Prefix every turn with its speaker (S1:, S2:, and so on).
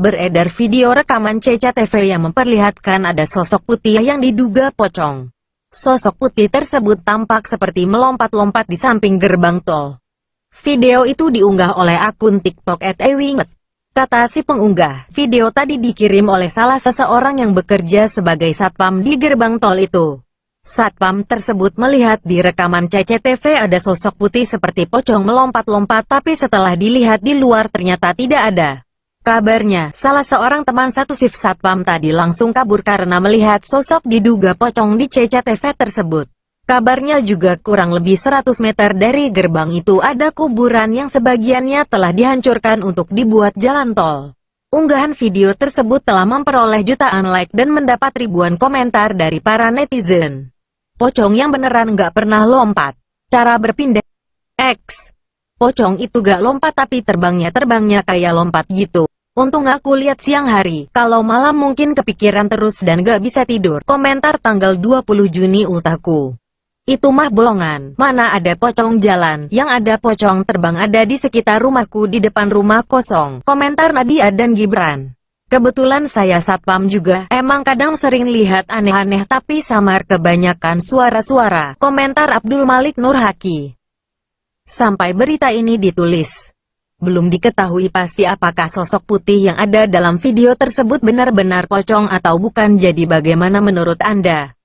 S1: beredar video rekaman CCTV yang memperlihatkan ada sosok putih yang diduga pocong. Sosok putih tersebut tampak seperti melompat-lompat di samping gerbang tol. Video itu diunggah oleh akun TikTok at Ewinget. Kata si pengunggah, video tadi dikirim oleh salah seseorang yang bekerja sebagai satpam di gerbang tol itu. Satpam tersebut melihat di rekaman CCTV ada sosok putih seperti pocong melompat-lompat tapi setelah dilihat di luar ternyata tidak ada. Kabarnya, salah seorang teman satu sif satpam tadi langsung kabur karena melihat sosok diduga pocong di CCTV tersebut. Kabarnya juga kurang lebih 100 meter dari gerbang itu ada kuburan yang sebagiannya telah dihancurkan untuk dibuat jalan tol. Unggahan video tersebut telah memperoleh jutaan like dan mendapat ribuan komentar dari para netizen. Pocong yang beneran nggak pernah lompat. Cara berpindah X Pocong itu gak lompat tapi terbangnya-terbangnya kayak lompat gitu. Untung aku lihat siang hari, kalau malam mungkin kepikiran terus dan gak bisa tidur. Komentar tanggal 20 Juni ultaku. Itu mah bolongan, mana ada pocong jalan, yang ada pocong terbang ada di sekitar rumahku di depan rumah kosong. Komentar Nadia dan Gibran. Kebetulan saya satpam juga, emang kadang sering lihat aneh-aneh tapi samar kebanyakan suara-suara. Komentar Abdul Malik Nurhaki. Sampai berita ini ditulis. Belum diketahui pasti apakah sosok putih yang ada dalam video tersebut benar-benar pocong atau bukan jadi bagaimana menurut Anda?